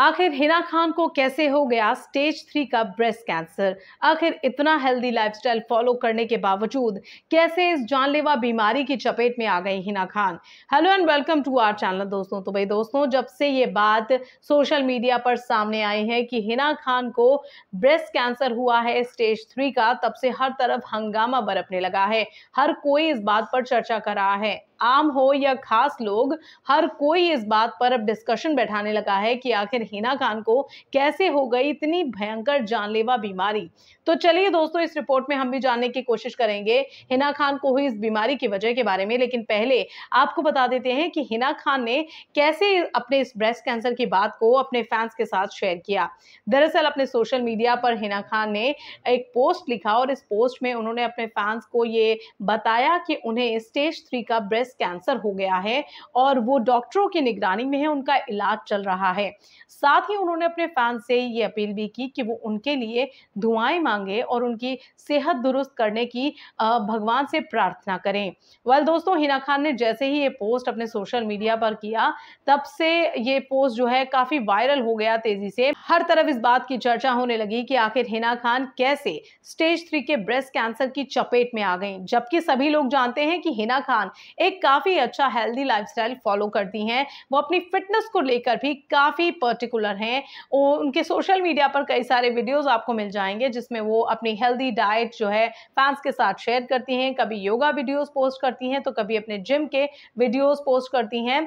आखिर हिना खान को कैसे हो गया स्टेज थ्री का ब्रेस्ट कैंसर आखिर इतना हेल्दी लाइफस्टाइल फॉलो करने के बावजूद कैसे इस जानलेवा बीमारी की चपेट में आ गई Hina Khan hello and welcome to our channel दोस्तों तो भाई दोस्तों जब से ये बात सोशल मीडिया पर सामने आई है कि हिना खान को ब्रेस्ट कैंसर हुआ है स्टेज थ्री का तब से हर तरफ हंगामा बरपने लगा है हर कोई इस बात पर चर्चा कर रहा है आम हो या खास लोग हर कोई इस बात पर अब डिस्कशन बैठाने लगा है कि आखिर हिना खान को कैसे हो गई इतनी भयंकर जानलेवा बीमारी तो चलिए दोस्तों इस रिपोर्ट में हम भी जानने की कोशिश करेंगे हिना खान को हुई इस बीमारी की वजह के बारे में लेकिन पहले आपको बता देते हैं कि हिना खान ने कैसे अपने इस ब्रेस्ट कैंसर की बात को अपने फैंस के साथ शेयर किया दरअसल अपने सोशल मीडिया पर हिना खान ने एक पोस्ट लिखा और इस पोस्ट में उन्होंने अपने फैंस को ये बताया कि उन्हें स्टेज थ्री का ब्रेस्ट ब्रेस्ट कैंसर हो गया है और वो डॉक्टरों की निगरानी में है उनका इलाज चल रहा है साथ ही उन्होंने अपने फैन से ये अपील भी की कि वो उनके लिए दुआएं मांगे और उनकी सेहत दुरुस्त करने की भगवान से प्रार्थना करें वाल दोस्तों हिना खान ने जैसे ही ये पोस्ट अपने सोशल मीडिया पर किया तब से ये पोस्ट जो है काफ़ी वायरल हो गया तेज़ी से हर तरफ इस बात की चर्चा होने लगी कि आखिर हिना खान कैसे स्टेज थ्री के ब्रेस्ट कैंसर की चपेट में आ गई जबकि सभी लोग जानते हैं कि हिना खान एक काफ़ी अच्छा हेल्दी लाइफस्टाइल फॉलो करती हैं वो अपनी फिटनेस को लेकर भी काफ़ी पर्टिकुलर हैं और उनके सोशल मीडिया पर कई सारे वीडियोस आपको मिल जाएंगे जिसमें वो अपनी हेल्दी डाइट जो है फैंस के साथ शेयर करती हैं कभी योगा वीडियोस पोस्ट करती हैं तो कभी अपने जिम के वीडियोस पोस्ट करती हैं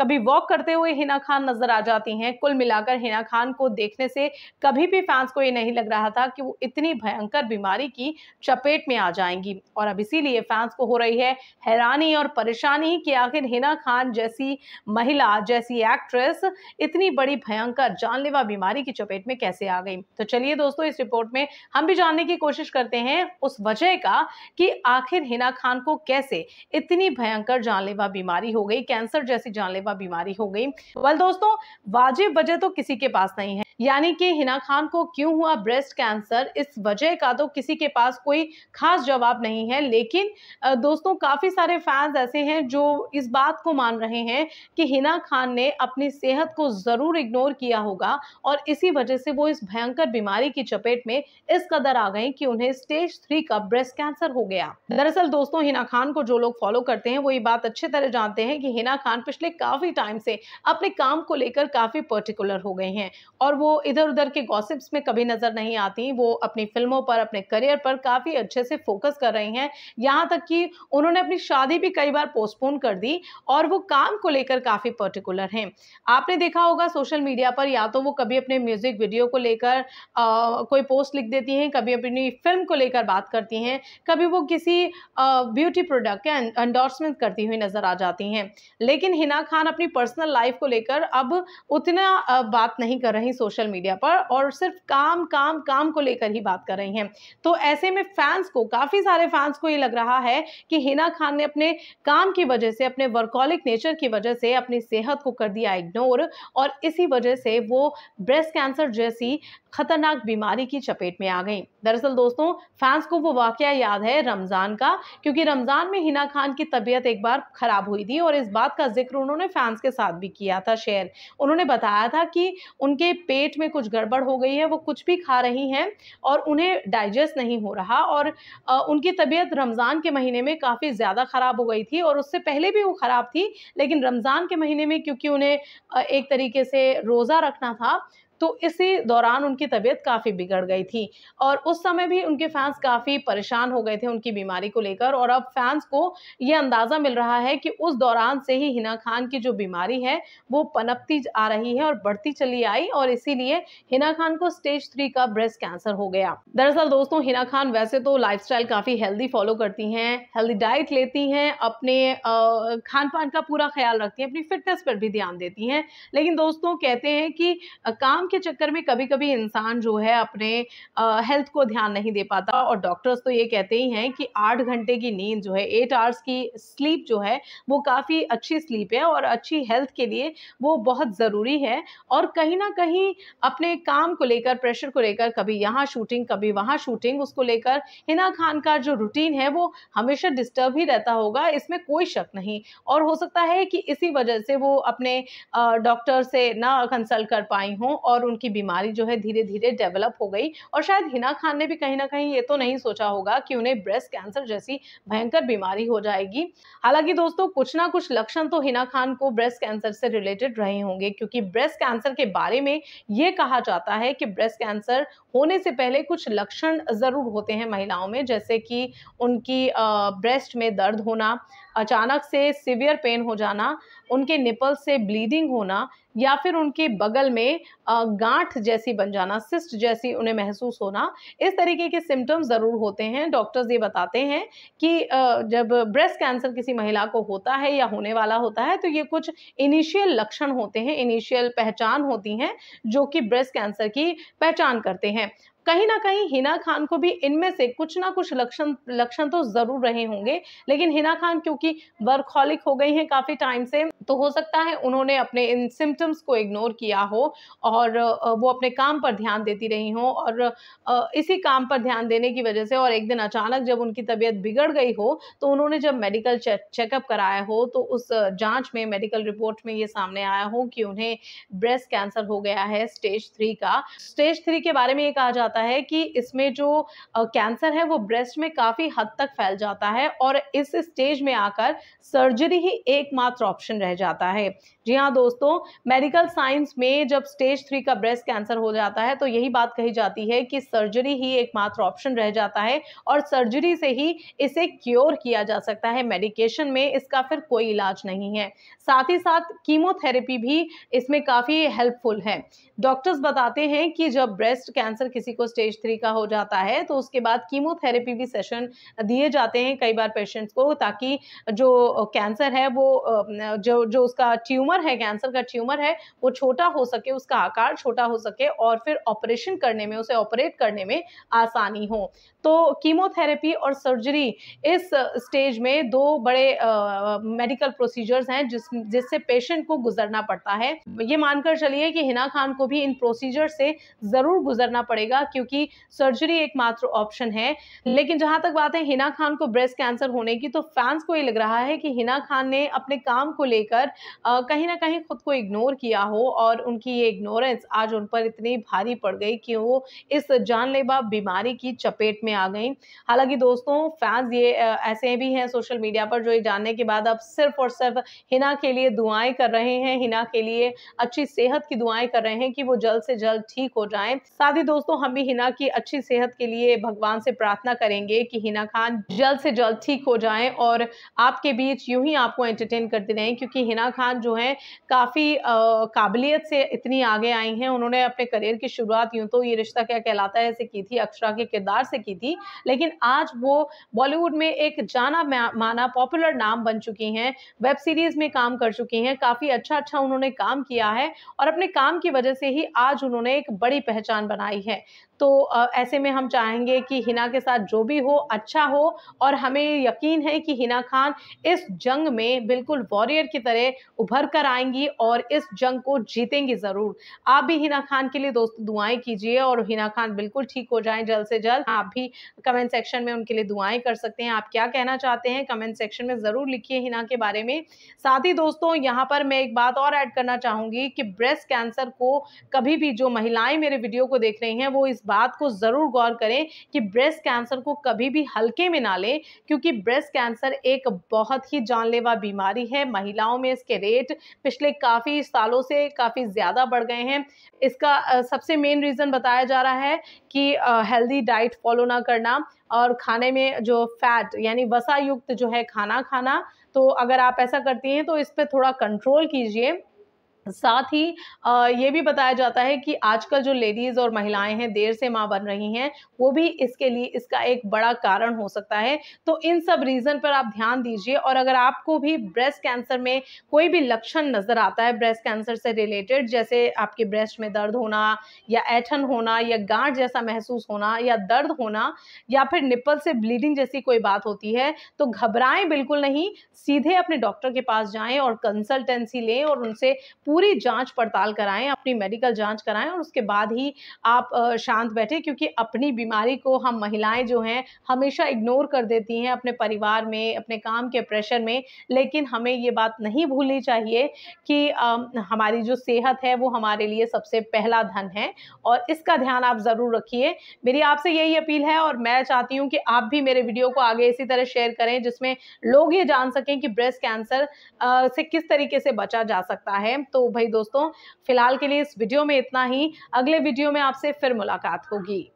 कभी वॉक करते हुए हिना खान नज़र आ जाती हैं कुल मिलाकर हिना खान को देखने से कभी भी फैंस को ये नहीं लग रहा था कि वो इतनी भयंकर बीमारी की चपेट में आ जाएंगी और अब इसीलिए फैंस को हो रही है हैरानी और और परेशानी कि आखिर हिना खान जैसी महिला जैसी एक्ट्रेस इतनी बड़ी भयंकर जानलेवा बीमारी की चपेट में कैसे आ गई तो चलिए दोस्तों इस रिपोर्ट में हम भी जानने की कोशिश करते हैं उस वजह का कि आखिर हिना खान को कैसे इतनी भयंकर जानलेवा बीमारी हो गई कैंसर जैसी जानलेवा बीमारी हो गई वेल दोस्तों वाजिब वजह तो किसी के पास नहीं है यानी कि हिना खान को क्यों हुआ ब्रेस्ट कैंसर इस वजह का तो किसी के पास कोई खास जवाब नहीं है लेकिन दोस्तों काफ़ी सारे फैंस ऐसे हैं जो इस बात को मान रहे हैं कि हिना खान ने अपनी सेहत को ज़रूर इग्नोर किया होगा और इसी वजह से वो इस भयंकर बीमारी की चपेट में इस कदर आ गई कि उन्हें स्टेज थ्री का ब्रेस्ट कैंसर हो गया दरअसल दोस्तों हिना खान को जो लोग फॉलो करते हैं वो ये बात अच्छे तरह जानते हैं कि हिना खान पिछले काफ़ी टाइम से अपने काम को लेकर काफ़ी पर्टिकुलर हो गए हैं और वो इधर उधर के गॉसिप्स में कभी नज़र नहीं आती वो अपनी फिल्मों पर अपने करियर पर काफ़ी अच्छे से फोकस कर रही हैं यहाँ तक कि उन्होंने अपनी शादी भी कई बार पोस्टपोन कर दी और वो काम को लेकर काफ़ी पर्टिकुलर हैं आपने देखा होगा सोशल मीडिया पर या तो वो कभी अपने म्यूज़िक वीडियो को लेकर कोई पोस्ट लिख देती हैं कभी अपनी फिल्म को लेकर बात करती हैं कभी वो किसी ब्यूटी प्रोडक्ट के एंडोर्समेंट करती हुई नज़र आ जाती हैं लेकिन हिना खान अपनी पर्सनल लाइफ को लेकर अब उतना बात नहीं कर रही सोशल मीडिया पर और सिर्फ काम काम काम को लेकर ही बात कर रही हैं तो ऐसे में फैंस को काफ़ी सारे फैंस को ये लग रहा है कि हिना खान ने अपने काम की वजह से अपने वर्कॉलिक नेचर की वजह से अपनी सेहत को कर दिया इग्नोर और इसी वजह से वो ब्रेस्ट कैंसर जैसी खतरनाक बीमारी की चपेट में आ गई दरअसल दोस्तों फैंस को वो वाक़ याद है रमज़ान का क्योंकि रमज़ान में हिना खान की तबीयत एक बार ख़राब हुई थी और इस बात का जिक्र उन्होंने फैंस के साथ भी किया था शेयर उन्होंने बताया था कि उनके पेट में कुछ गड़बड़ हो गई है वो कुछ भी खा रही हैं और उन्हें डाइजेस्ट नहीं हो रहा और उनकी तबीयत रमज़ान के महीने में काफ़ी ज़्यादा ख़राब हो गई गई थी और उससे पहले भी वो ख़राब थी लेकिन रमज़ान के महीने में क्योंकि उन्हें एक तरीके से रोज़ा रखना था तो इसी दौरान उनकी तबीयत काफ़ी बिगड़ गई थी और उस समय भी उनके फैंस काफ़ी परेशान हो गए थे उनकी बीमारी को लेकर और अब फैंस को ये अंदाज़ा मिल रहा है कि उस दौरान से ही हिना खान की जो बीमारी है वो पनपती आ रही है और बढ़ती चली आई और इसीलिए हिना खान को स्टेज थ्री का ब्रेस्ट कैंसर हो गया दरअसल दोस्तों हिना खान वैसे तो लाइफ काफ़ी हेल्दी फॉलो करती हैं हेल्दी डाइट लेती हैं अपने खान पान का पूरा ख्याल रखती हैं अपनी फिटनेस पर भी ध्यान देती हैं लेकिन दोस्तों कहते हैं कि काम के चक्कर में कभी कभी इंसान जो है अपने हेल्थ को ध्यान नहीं दे पाता और डॉक्टर्स तो ये कहते ही हैं कि आठ घंटे की नींद जो है एट आवर्स की स्लीप जो है वो काफ़ी अच्छी स्लीप है और अच्छी हेल्थ के लिए वो बहुत ज़रूरी है और कहीं ना कहीं अपने काम को लेकर प्रेशर को लेकर कभी यहाँ शूटिंग कभी वहाँ शूटिंग उसको लेकर हिना खान का जो रूटीन है वो हमेशा डिस्टर्ब ही रहता होगा इसमें कोई शक नहीं और हो सकता है कि इसी वजह से वो अपने डॉक्टर से ना कंसल्ट कर पाई हों और और उनकी बीमारी जो है धीरे धीरे डेवलप हो गई और शायद हिना खान ने भी कहीं ना कहीं ये तो नहीं सोचा होगा कि उन्हें ब्रेस्ट कैंसर जैसी भयंकर बीमारी हो जाएगी हालांकि दोस्तों कुछ ना कुछ लक्षण तो हिना खान को ब्रेस्ट कैंसर से रिलेटेड रहे होंगे क्योंकि ब्रेस्ट कैंसर के बारे में ये कहा जाता है कि ब्रेस्ट कैंसर होने से पहले कुछ लक्षण ज़रूर होते हैं महिलाओं में जैसे कि उनकी ब्रेस्ट में दर्द होना अचानक से सिवियर पेन हो जाना उनके निपल से ब्लीडिंग होना या फिर उनके बगल में गांठ जैसी बन जाना सिस्ट जैसी उन्हें महसूस होना इस तरीके के सिम्टम्स ज़रूर होते हैं डॉक्टर्स ये बताते हैं कि जब ब्रेस्ट कैंसर किसी महिला को होता है या होने वाला होता है तो ये कुछ इनिशियल लक्षण होते हैं इनिशियल पहचान होती हैं जो कि ब्रेस्ट कैंसर की पहचान करते हैं कहीं ना कहीं हिना खान को भी इनमें से कुछ ना कुछ लक्षण लक्षण तो जरूर रहे होंगे लेकिन हिना खान क्योंकि वर्कहॉलिक हो गई हैं काफ़ी टाइम से तो हो सकता है उन्होंने अपने इन सिम्टम्स को इग्नोर किया हो और वो अपने काम पर ध्यान देती रही हों और इसी काम पर ध्यान देने की वजह से और एक दिन अचानक जब उनकी तबीयत बिगड़ गई हो तो उन्होंने जब मेडिकल चेकअप कराया हो तो उस जांच में मेडिकल रिपोर्ट में ये सामने आया हो कि उन्हें ब्रेस्ट कैंसर हो गया है स्टेज थ्री का स्टेज थ्री के बारे में ये कहा जाता जाता है कि इसमें जो कैंसर है वो ब्रेस्ट में काफ़ी हद तक फैल जाता है और इस स्टेज में आकर सर्जरी ही एकमात्र ऑप्शन रह जाता है जी हाँ दोस्तों मेडिकल साइंस में जब स्टेज थ्री का ब्रेस्ट कैंसर हो जाता है तो यही बात कही जाती है कि सर्जरी ही एकमात्र ऑप्शन रह जाता है और सर्जरी से ही इसे क्योर किया जा सकता है मेडिकेशन में इसका फिर कोई इलाज नहीं है साथ ही साथ कीमोथेरेपी भी इसमें काफ़ी हेल्पफुल है डॉक्टर्स बताते हैं कि जब ब्रेस्ट कैंसर किसी को स्टेज थ्री का हो जाता है तो उसके बाद कीमोथेरेपी भी सेशन दिए जाते हैं कई बार पेशेंट्स को ताकि जो कैंसर है वो जो जो उसका ट्यूमर है कैंसर का ट्यूमर है वो छोटा हो सके उसका आकार छोटा हो सके और फिर ऑपरेशन करने में उसे ऑपरेट करने में आसानी हो तो कीमोथेरेपी और सर्जरी इस स्टेज में दो बड़े मेडिकल प्रोसीजर्स हैं जिस जिससे पेशेंट को गुजरना पड़ता है ये मानकर चलिए कि हिना खान को भी इन प्रोसीजर से ज़रूर गुजरना पड़ेगा क्योंकि सर्जरी एकमात्र ऑप्शन है लेकिन जहां तक बात है हिना खान को ब्रेस्ट कैंसर होने की तो फैंस को ये लग रहा है कि हिना खान ने अपने काम को लेकर कहीं ना कहीं खुद को इग्नोर किया हो और उनकी ये इग्नोरेंस आज उन पर इतनी भारी पड़ गई कि वो इस जानलेवा बीमारी की चपेट में आ गई हालांकि दोस्तों फैंस ये ऐसे भी हैं सोशल मीडिया पर जो ये जानने के बाद अब सिर्फ और सिर्फ हिना के लिए दुआएं कर रहे हैं हिना के लिए अच्छी सेहत की दुआएं कर रहे हैं कि वो जल्द से जल्द ठीक हो जाए साथ ही दोस्तों हम अभी हिना की अच्छी सेहत के लिए भगवान से प्रार्थना करेंगे कि हिना खान जल्द से जल्द ठीक हो जाएं और आपके बीच यूं ही आपको एंटरटेन करते रहें क्योंकि हिना खान जो हैं काफ़ी काबिलियत से इतनी आगे आई हैं उन्होंने अपने करियर की शुरुआत यूं तो ये रिश्ता क्या कहलाता है से की थी अक्षरा के किरदार से की थी लेकिन आज वो बॉलीवुड में एक जाना माना पॉपुलर नाम बन चुकी हैं वेब सीरीज़ में काम कर चुकी हैं काफ़ी अच्छा अच्छा उन्होंने काम किया है और अपने काम की वजह से ही आज उन्होंने एक बड़ी पहचान बनाई है तो ऐसे में हम चाहेंगे कि हिना के साथ जो भी हो अच्छा हो और हमें यकीन है कि हिना खान इस जंग में बिल्कुल वॉरियर की तरह उभर कर आएंगी और इस जंग को जीतेंगी ज़रूर आप भी हिना खान के लिए दोस्तों दुआएं कीजिए और हिना खान बिल्कुल ठीक हो जाएं जल्द से जल्द आप भी कमेंट सेक्शन में उनके लिए दुआएं कर सकते हैं आप क्या कहना चाहते हैं कमेंट सेक्शन में ज़रूर लिखिए हिना के बारे में साथ ही दोस्तों यहाँ पर मैं एक बात और ऐड करना चाहूँगी कि ब्रेस्ट कैंसर को कभी भी जो महिलाएं मेरे वीडियो को देख रही हैं वो इस बात को ज़रूर गौर करें कि ब्रेस्ट कैंसर को कभी भी हल्के में ना लें क्योंकि ब्रेस्ट कैंसर एक बहुत ही जानलेवा बीमारी है महिलाओं में इसके रेट पिछले काफ़ी सालों से काफ़ी ज़्यादा बढ़ गए हैं इसका सबसे मेन रीज़न बताया जा रहा है कि हेल्दी डाइट फॉलो ना करना और खाने में जो फैट यानी वसा युक्त जो है खाना खाना तो अगर आप ऐसा करती हैं तो इस पर थोड़ा कंट्रोल कीजिए साथ ही ये भी बताया जाता है कि आजकल जो लेडीज़ और महिलाएं हैं देर से माँ बन रही हैं वो भी इसके लिए इसका एक बड़ा कारण हो सकता है तो इन सब रीज़न पर आप ध्यान दीजिए और अगर आपको भी ब्रेस्ट कैंसर में कोई भी लक्षण नज़र आता है ब्रेस्ट कैंसर से रिलेटेड जैसे आपके ब्रेस्ट में दर्द होना या ऐठन होना या गांठ जैसा महसूस होना या दर्द होना या फिर निप्पल से ब्लीडिंग जैसी कोई बात होती है तो घबराएं बिल्कुल नहीं सीधे अपने डॉक्टर के पास जाएं और कंसल्टेंसी लें और उनसे पूरी पूरी जांच पड़ताल कराएं अपनी मेडिकल जांच कराएं और उसके बाद ही आप शांत बैठे क्योंकि अपनी बीमारी को हम महिलाएं जो हैं हमेशा इग्नोर कर देती हैं अपने परिवार में अपने काम के प्रेशर में लेकिन हमें ये बात नहीं भूलनी चाहिए कि हमारी जो सेहत है वो हमारे लिए सबसे पहला धन है और इसका ध्यान आप ज़रूर रखिए मेरी आपसे यही अपील है और मैं चाहती हूँ कि आप भी मेरे वीडियो को आगे इसी तरह शेयर करें जिसमें लोग ये जान सकें कि ब्रेस्ट कैंसर से किस तरीके से बचा जा सकता है तो भाई दोस्तों फिलहाल के लिए इस वीडियो में इतना ही अगले वीडियो में आपसे फिर मुलाकात होगी